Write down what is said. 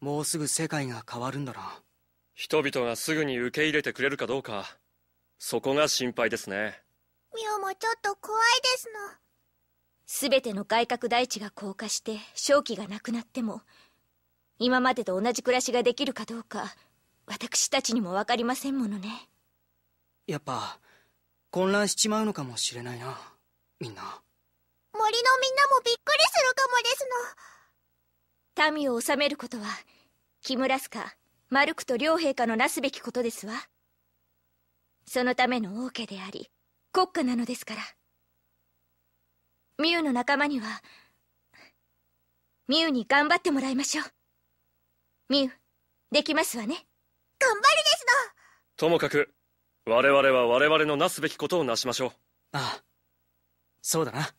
もうすぐ世界が変わるんだな人々がすぐに受け入れてくれるかどうかそこが心配ですねミオもちょっと怖いですの全ての外郭大地が降下して正気がなくなっても今までと同じ暮らしができるかどうか私たちにも分かりませんものねやっぱ混乱しちまうのかもしれないなみんな森のみんなもびっくりするかもですの民を治めることは木村スカマルクと両陛下のなすべきことですわそのための王家であり国家なのですからミュウの仲間にはミュウに頑張ってもらいましょうミュウできますわね頑張りですのともかく我々は我々のなすべきことをなしましょうああそうだな